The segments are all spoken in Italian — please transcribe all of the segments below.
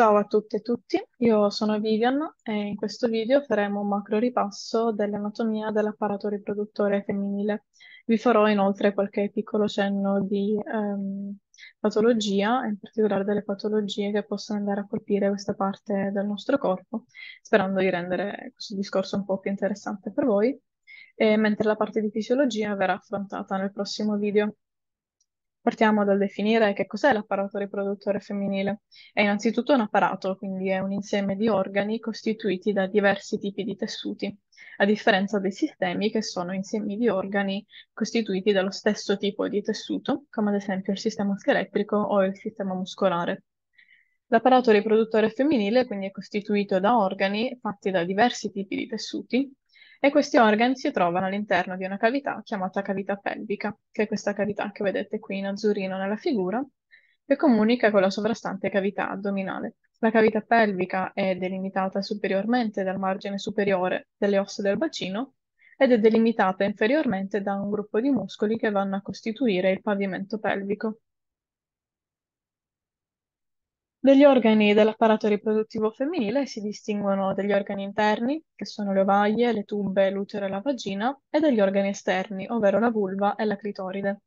Ciao a tutte e tutti, io sono Vivian e in questo video faremo un macro ripasso dell'anatomia dell'apparato riproduttore femminile. Vi farò inoltre qualche piccolo cenno di ehm, patologia, in particolare delle patologie che possono andare a colpire questa parte del nostro corpo, sperando di rendere questo discorso un po' più interessante per voi, mentre la parte di fisiologia verrà affrontata nel prossimo video. Partiamo dal definire che cos'è l'apparato riproduttore femminile. È innanzitutto un apparato, quindi è un insieme di organi costituiti da diversi tipi di tessuti, a differenza dei sistemi che sono insiemi di organi costituiti dallo stesso tipo di tessuto, come ad esempio il sistema scheletrico o il sistema muscolare. L'apparato riproduttore femminile quindi è costituito da organi fatti da diversi tipi di tessuti, e questi organi si trovano all'interno di una cavità chiamata cavità pelvica, che è questa cavità che vedete qui in azzurrino nella figura, che comunica con la sovrastante cavità addominale. La cavità pelvica è delimitata superiormente dal margine superiore delle ossa del bacino ed è delimitata inferiormente da un gruppo di muscoli che vanno a costituire il pavimento pelvico. Degli organi dell'apparato riproduttivo femminile si distinguono degli organi interni, che sono le ovaie, le tube, l'utero e la vagina, e degli organi esterni, ovvero la vulva e la clitoride.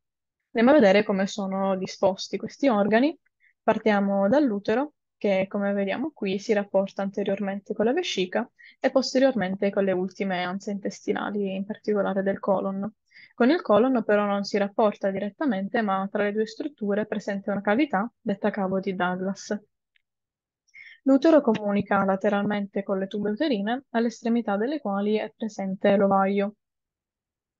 Andiamo a vedere come sono disposti questi organi. Partiamo dall'utero, che come vediamo qui si rapporta anteriormente con la vescica e posteriormente con le ultime anse intestinali, in particolare del colon. Con il colon però non si rapporta direttamente, ma tra le due strutture è presente una cavità, detta cavo di Douglas. L'utero comunica lateralmente con le tube uterine, all'estremità delle quali è presente l'ovaio.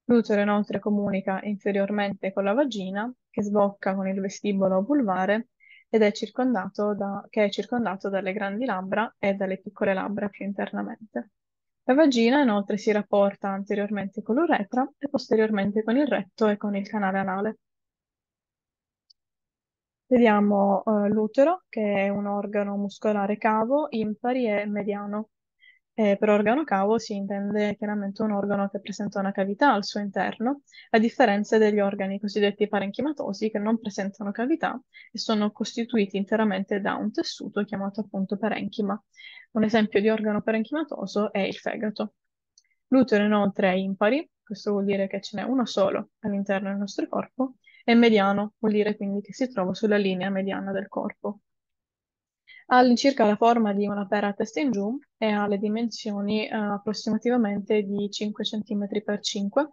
L'utero inoltre comunica inferiormente con la vagina, che sbocca con il vestibolo vulvare ed è circondato da, che è circondato dalle grandi labbra e dalle piccole labbra più internamente. La vagina inoltre si rapporta anteriormente con l'uretra e posteriormente con il retto e con il canale anale. Vediamo eh, l'utero, che è un organo muscolare cavo, impari e mediano. Eh, per organo cavo si intende chiaramente un organo che presenta una cavità al suo interno, a differenza degli organi cosiddetti parenchimatosi che non presentano cavità e sono costituiti interamente da un tessuto chiamato appunto parenchima. Un esempio di organo parenchimatoso è il fegato. L'utero inoltre è impari, questo vuol dire che ce n'è uno solo all'interno del nostro corpo, e mediano vuol dire quindi che si trova sulla linea mediana del corpo all'incirca la forma di una pera a testa in giù e ha le dimensioni eh, approssimativamente di 5 cm x 5.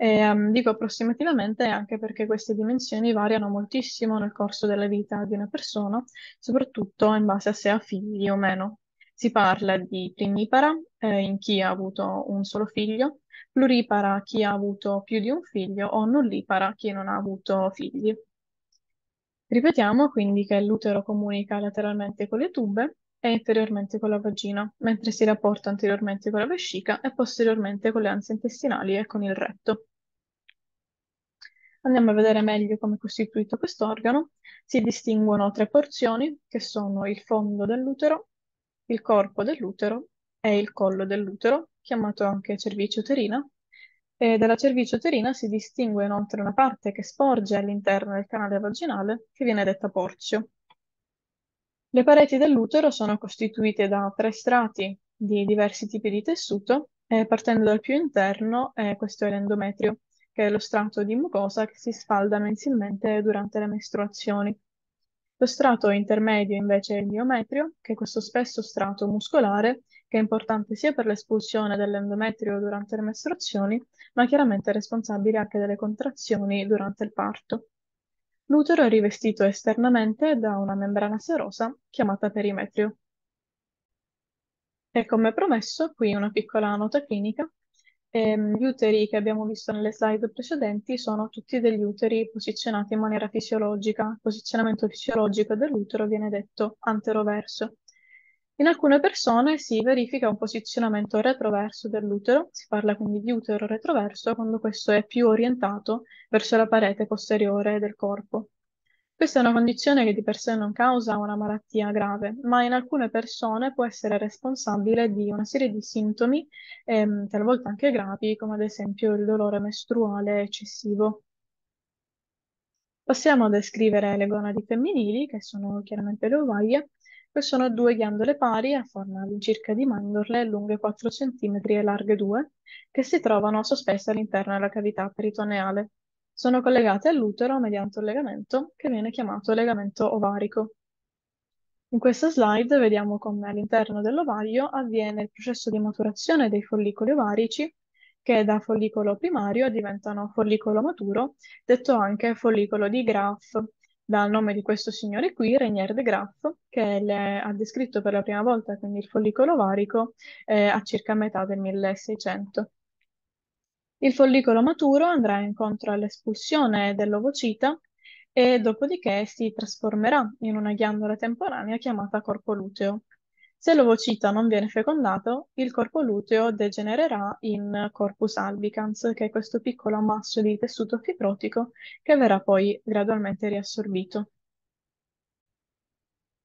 E, um, dico approssimativamente anche perché queste dimensioni variano moltissimo nel corso della vita di una persona, soprattutto in base a se ha figli o meno. Si parla di primipara, eh, in chi ha avuto un solo figlio, pluripara, chi ha avuto più di un figlio, o nullipara, chi non ha avuto figli. Ripetiamo quindi che l'utero comunica lateralmente con le tube e inferiormente con la vagina, mentre si rapporta anteriormente con la vescica e posteriormente con le ansie intestinali e con il retto. Andiamo a vedere meglio come è costituito questo organo. Si distinguono tre porzioni, che sono il fondo dell'utero, il corpo dell'utero e il collo dell'utero, chiamato anche cervice uterina, e dalla cervice uterina si distingue inoltre una parte che sporge all'interno del canale vaginale, che viene detta porcio. Le pareti dell'utero sono costituite da tre strati di diversi tipi di tessuto, eh, partendo dal più interno, eh, questo è l'endometrio, che è lo strato di mucosa che si spalda mensilmente durante le mestruazioni. Lo strato intermedio invece è il miometrio, che è questo spesso strato muscolare che è importante sia per l'espulsione dell'endometrio durante le mestruazioni, ma chiaramente è responsabile anche delle contrazioni durante il parto. L'utero è rivestito esternamente da una membrana serosa chiamata perimetrio. E come promesso, qui una piccola nota clinica. Ehm, gli uteri che abbiamo visto nelle slide precedenti sono tutti degli uteri posizionati in maniera fisiologica. Il posizionamento fisiologico dell'utero viene detto anteroverso, in alcune persone si verifica un posizionamento retroverso dell'utero, si parla quindi di utero retroverso quando questo è più orientato verso la parete posteriore del corpo. Questa è una condizione che di per sé non causa una malattia grave, ma in alcune persone può essere responsabile di una serie di sintomi, ehm, talvolta anche gravi, come ad esempio il dolore mestruale eccessivo. Passiamo a descrivere le gonadi femminili, che sono chiaramente le ovaie, che sono due ghiandole pari a forma all'incirca di mandorle, lunghe 4 cm e larghe 2, che si trovano sospese all'interno della cavità peritoneale. Sono collegate all'utero mediante un legamento che viene chiamato legamento ovarico. In questa slide vediamo come all'interno dell'ovario avviene il processo di maturazione dei follicoli ovarici che da follicolo primario diventano follicolo maturo, detto anche follicolo di Graf, dal nome di questo signore qui, Regnier de Graff, che le, ha descritto per la prima volta quindi il follicolo ovarico eh, a circa metà del 1600. Il follicolo maturo andrà incontro all'espulsione dell'ovocita e dopodiché si trasformerà in una ghiandola temporanea chiamata corpo luteo. Se l'ovocita non viene fecondato, il corpo luteo degenererà in corpus albicans, che è questo piccolo ammasso di tessuto fibrotico che verrà poi gradualmente riassorbito.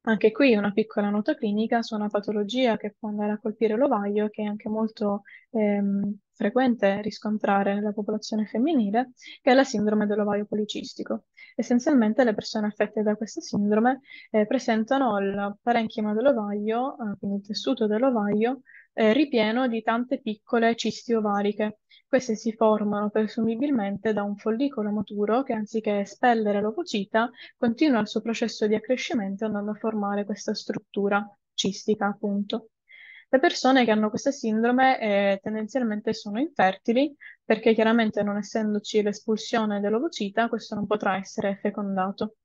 Anche qui una piccola nota clinica su una patologia che può andare a colpire l'ovaio, che è anche molto ehm, frequente riscontrare nella popolazione femminile, che è la sindrome dell'ovaio policistico. Essenzialmente le persone affette da questa sindrome eh, presentano il parenchima dell'ovaio, eh, quindi il tessuto dell'ovaio, eh, ripieno di tante piccole cisti ovariche. Queste si formano presumibilmente da un follicolo maturo che anziché espellere l'ovocita continua il suo processo di accrescimento andando a formare questa struttura cistica, appunto. Le persone che hanno questa sindrome eh, tendenzialmente sono infertili perché chiaramente non essendoci l'espulsione dell'ovocita questo non potrà essere fecondato.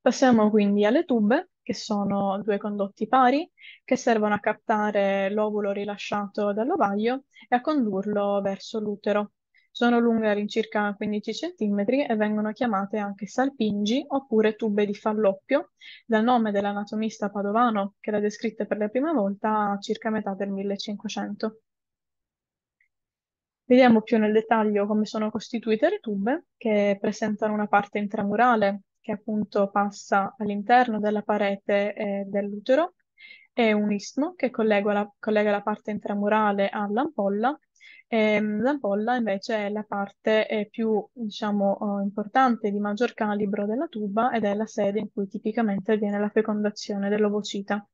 Passiamo quindi alle tube che sono due condotti pari che servono a captare l'ovulo rilasciato dall'ovaio e a condurlo verso l'utero. Sono lunghe all'incirca 15 cm e vengono chiamate anche salpingi oppure tube di falloppio, dal nome dell'anatomista padovano che l'ha descritta per la prima volta a circa metà del 1500. Vediamo più nel dettaglio come sono costituite le tube, che presentano una parte intramurale che appunto passa all'interno della parete eh, dell'utero e un istmo che collega la, collega la parte intramurale all'ampolla. Ehm, l'ampolla invece è la parte eh, più diciamo, eh, importante, di maggior calibro della tuba ed è la sede in cui tipicamente avviene la fecondazione dell'ovocita.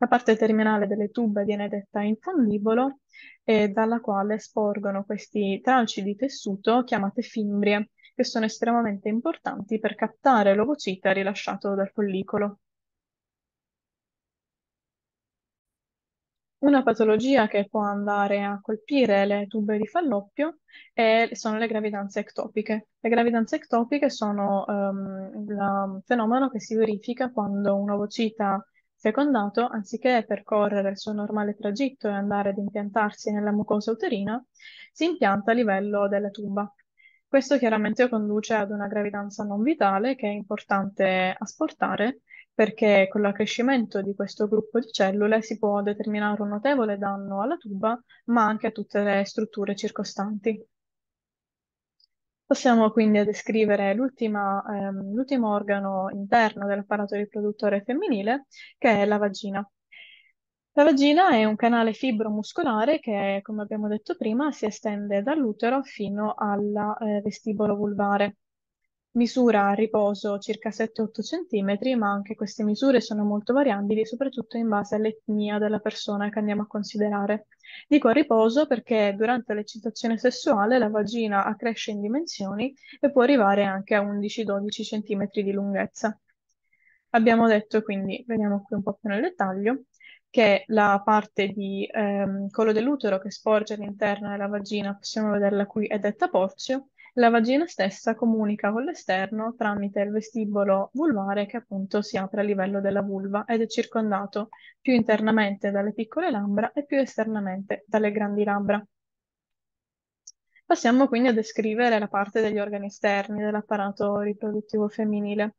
La parte terminale delle tube viene detta infondibolo, e dalla quale sporgono questi tralci di tessuto chiamate fimbrie, che sono estremamente importanti per captare l'ovocita rilasciato dal follicolo. Una patologia che può andare a colpire le tube di Falloppio è, sono le gravidanze ectopiche. Le gravidanze ectopiche sono um, ehm, il fenomeno che si verifica quando un ovocita fecondato, anziché percorrere il suo normale tragitto e andare ad impiantarsi nella mucosa uterina, si impianta a livello della tuba. Questo chiaramente conduce ad una gravidanza non vitale che è importante asportare perché con l'accrescimento di questo gruppo di cellule si può determinare un notevole danno alla tuba, ma anche a tutte le strutture circostanti. Passiamo quindi a descrivere ehm, l'ultimo organo interno dell'apparato riproduttore femminile, che è la vagina. La vagina è un canale fibromuscolare che, come abbiamo detto prima, si estende dall'utero fino al eh, vestibolo vulvare. Misura a riposo circa 7-8 cm, ma anche queste misure sono molto variabili, soprattutto in base all'etnia della persona che andiamo a considerare. Dico a riposo perché durante l'eccitazione sessuale la vagina accresce in dimensioni e può arrivare anche a 11-12 cm di lunghezza. Abbiamo detto quindi, vediamo qui un po' più nel dettaglio, che è la parte di ehm, collo dell'utero che sporge all'interno della vagina, possiamo vederla qui, è detta porzio, la vagina stessa comunica con l'esterno tramite il vestibolo vulvare che appunto si apre a livello della vulva ed è circondato più internamente dalle piccole labbra e più esternamente dalle grandi labbra. Passiamo quindi a descrivere la parte degli organi esterni dell'apparato riproduttivo femminile.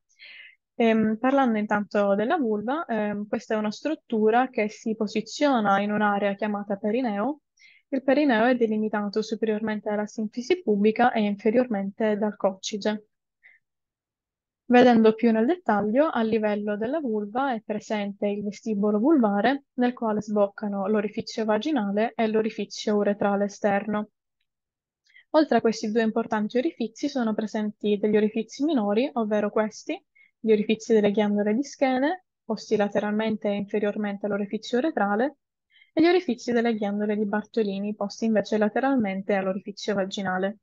Ehm, parlando intanto della vulva, ehm, questa è una struttura che si posiziona in un'area chiamata perineo. Il perineo è delimitato superiormente dalla sinfisi pubica e inferiormente dal coccige. Vedendo più nel dettaglio, a livello della vulva è presente il vestibolo vulvare, nel quale sboccano l'orificio vaginale e l'orificio uretrale esterno. Oltre a questi due importanti orifizi sono presenti degli orifizi minori, ovvero questi, gli orifizi delle ghiandole di schene, posti lateralmente e inferiormente all'orifizio retrale, e gli orifizi delle ghiandole di Bartolini, posti invece lateralmente all'orifizio vaginale.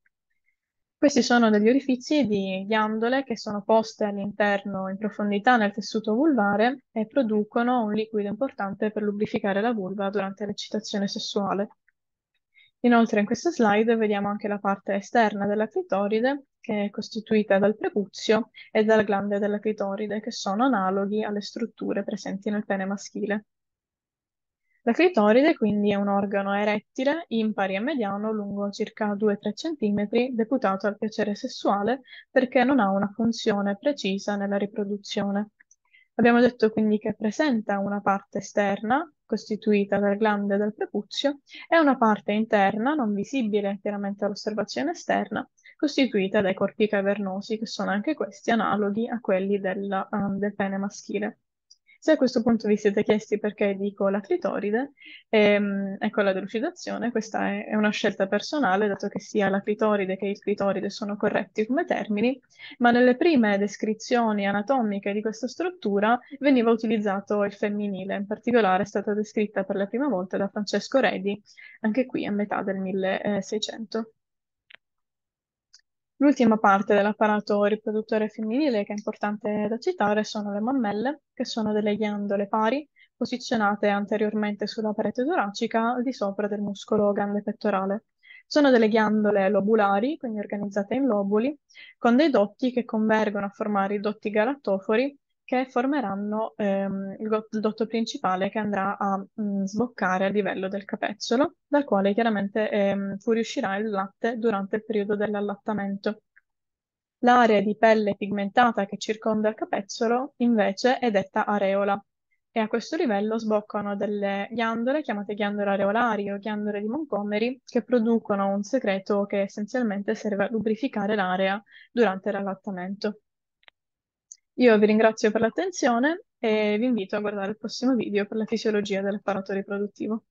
Questi sono degli orifizi di ghiandole che sono poste all'interno in profondità nel tessuto vulvare e producono un liquido importante per lubrificare la vulva durante l'eccitazione sessuale. Inoltre in questa slide vediamo anche la parte esterna della clitoride che è costituita dal prepuzio e dalla glande della clitoride, che sono analoghi alle strutture presenti nel pene maschile. La clitoride quindi è un organo erettile, impari e mediano, lungo circa 2-3 cm, deputato al piacere sessuale perché non ha una funzione precisa nella riproduzione. Abbiamo detto quindi che presenta una parte esterna, costituita dal glande e dal prepuzio, e una parte interna, non visibile chiaramente all'osservazione esterna, costituita dai corpi cavernosi, che sono anche questi analoghi a quelli del, um, ehm, del pene maschile. Se a questo punto vi siete chiesti perché dico la clitoride, ehm, ecco la delucidazione, questa è, è, una scelta personale, dato che sia la clitoride che il clitoride sono corretti come termini, ma nelle prime descrizioni anatomiche di questa struttura veniva utilizzato il femminile, in particolare è stata descritta per la prima volta da Francesco Redi, anche qui a metà del 1600. L'ultima parte dell'apparato riproduttore femminile che è importante da citare sono le mammelle, che sono delle ghiandole pari posizionate anteriormente sulla parete toracica al di sopra del muscolo grande pettorale. Sono delle ghiandole lobulari, quindi organizzate in lobuli, con dei dotti che convergono a formare i dotti galatofori, che formeranno ehm, il dotto principale che andrà a mh, mm, sboccare a livello del capezzolo, dal quale chiaramente ehm, fuoriuscirà il latte durante il periodo dell'allattamento. L'area di pelle pigmentata che circonda il capezzolo invece è detta areola e a questo livello sboccano delle ghiandole chiamate ghiandole areolari o ghiandole di Montgomery che producono un secreto che essenzialmente serve a lubrificare l'area durante l'allattamento. Io vi ringrazio per l'attenzione e vi invito a guardare il prossimo video per la fisiologia dell'apparato riproduttivo.